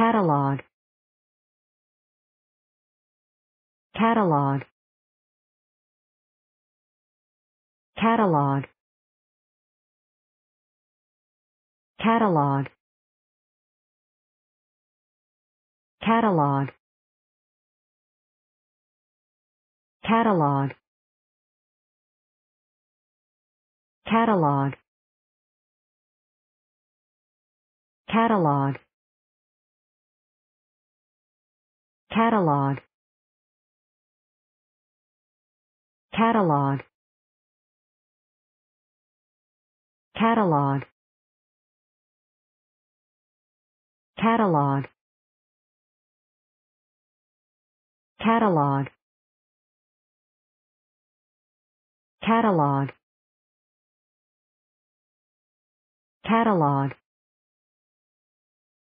Catalog Catalog Catalog Catalog Catalog Catalog Catalog Catalog Catalog. Catalog. Catalog. Catalog. Catalog. Catalog. Catalog.